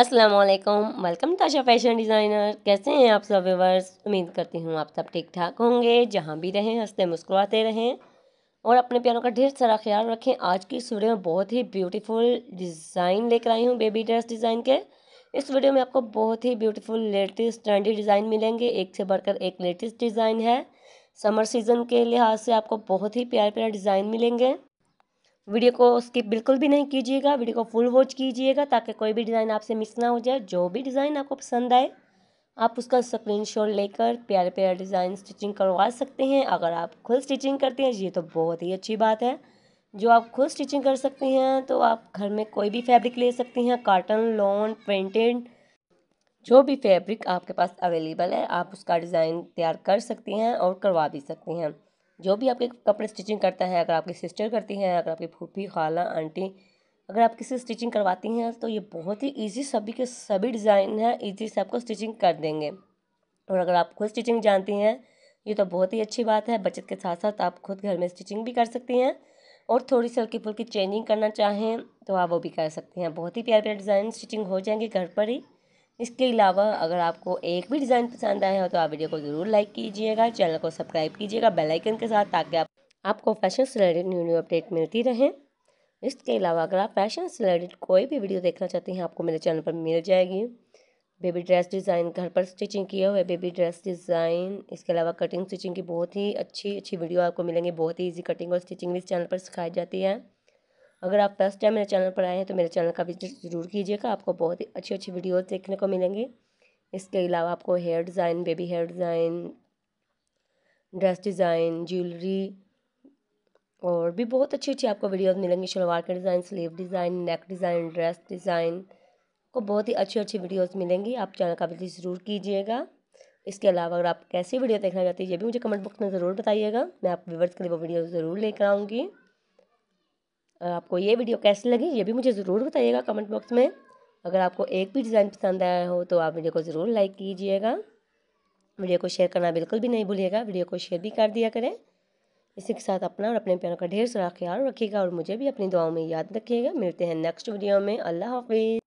Aslam welcome Tasha fashion designer कैसे हैं आप सब व्यवर्स उम्मीद करती हूँ आप सब ठीक ठाक होंगे जहाँ भी रहें हंसते मुस्कुराते रहें और अपने प्यारों का ढेर सारा ख्याल रखें आज की इस वीडियो में बहुत ही ब्यूटीफुल डिज़ाइन लेकर आई हूँ बेबी ड्रेस डिज़ाइन के इस वीडियो में आपको बहुत ही ब्यूटीफुल लेटेस्ट ट्रेंडी डिज़ाइन मिलेंगे एक से बढ़कर एक लेटेस्ट डिज़ाइन है समर सीज़न के लिहाज से आपको बहुत ही प्यारे प्यारे डिज़ाइन मिलेंगे वीडियो को स्किप बिल्कुल भी नहीं कीजिएगा वीडियो को फुल वॉच कीजिएगा ताकि कोई भी डिज़ाइन आपसे मिस ना हो जाए जो भी डिज़ाइन आपको पसंद आए आप उसका स्क्रीनशॉट लेकर प्यारे प्यारे डिज़ाइन स्टिचिंग करवा सकते हैं अगर आप खुद स्टिचिंग करते हैं ये तो बहुत ही अच्छी बात है जो आप खुद स्टिचिंग कर सकते हैं तो आप घर में कोई भी फैब्रिक ले सकते हैं काटन लॉन प्रिंटेड जो भी फैब्रिक आपके पास अवेलेबल है आप उसका डिज़ाइन तैयार कर सकते हैं और करवा भी सकते हैं जो भी आपके कपड़े स्टिचिंग करता है अगर आपकी सिस्टर करती हैं अगर आपकी फूफी खाला आंटी अगर आप किसी स्टिचिंग करवाती हैं तो ये बहुत ही इजी सभी के सभी डिज़ाइन हैं इजी से आपको स्टिचिंग कर देंगे और अगर आप खुद स्टिचिंग जानती हैं ये तो बहुत ही अच्छी बात है बचत के साथ साथ आप खुद घर में स्टिचिंग भी कर सकती हैं और थोड़ी सी हल्की फुल्की चेंजिंग करना चाहें तो आप वो भी कर सकती हैं बहुत ही प्यारे प्यारे डिज़ाइन स्टिचिंग हो जाएंगे घर पर ही इसके अलावा अगर आपको एक भी डिज़ाइन पसंद आया हो तो आप वीडियो को ज़रूर लाइक कीजिएगा चैनल को सब्सक्राइब कीजिएगा बेल आइकन के साथ ताकि आप आपको फैशन से रिलेटेड न्यू न्यू अपडेट मिलती रहें इसके अलावा अगर आप फैशन से रिलेटेड कोई भी वीडियो देखना चाहते हैं आपको मेरे चैनल पर मिल जाएगी बेबी ड्रेस डिज़ाइन घर पर स्टिचिंग किया हुआ बेबी ड्रेस डिज़ाइन इसके अलावा कटिंग स्टिचिंग की बहुत ही अच्छी अच्छी वीडियो आपको मिलेंगी बहुत ही ईजी कटिंग और स्टिचिंग भी इस चैनल पर सिखाई जाती है अगर आप फर्स्ट टाइम मेरे चैनल पर आए हैं तो मेरे चैनल का विजिट ज़रूर कीजिएगा आपको बहुत ही अच्छी अच्छी वीडियोज़ देखने को मिलेंगे इसके अलावा आपको hair design baby hair design dress design jewellery और भी बहुत अच्छी अच्छी आपको वीडियोज़ मिलेंगी शलवार के design sleeve design neck design dress design को बहुत ही अच्छी अच्छी वीडियोज़ मिलेंगी आप चैनल का विजिट ज़रूर कीजिएगा इसके अलावा अगर आप कैसी वीडियो देखना चाहती है ये भी मुझे कमेंट बॉक्स में ज़रूर बताइएगा मैं आप व्यवर्स के लिए वो वीडियो ज़रूर लेकर आऊँगी आपको ये वीडियो कैसी लगी ये भी मुझे ज़रूर बताइएगा कमेंट बॉक्स में अगर आपको एक भी डिज़ाइन पसंद आया हो तो आप वीडियो को ज़रूर लाइक कीजिएगा वीडियो को शेयर करना बिल्कुल भी नहीं भूलिएगा वीडियो को शेयर भी कर दिया करें इसी के साथ अपना और अपने प्यारों का ढेर सारा ख्याल रखिएगा और मुझे भी अपनी दुआओं में याद रखिएगा मिलते हैं नेक्स्ट वीडियो में अल्लाह हाफिज़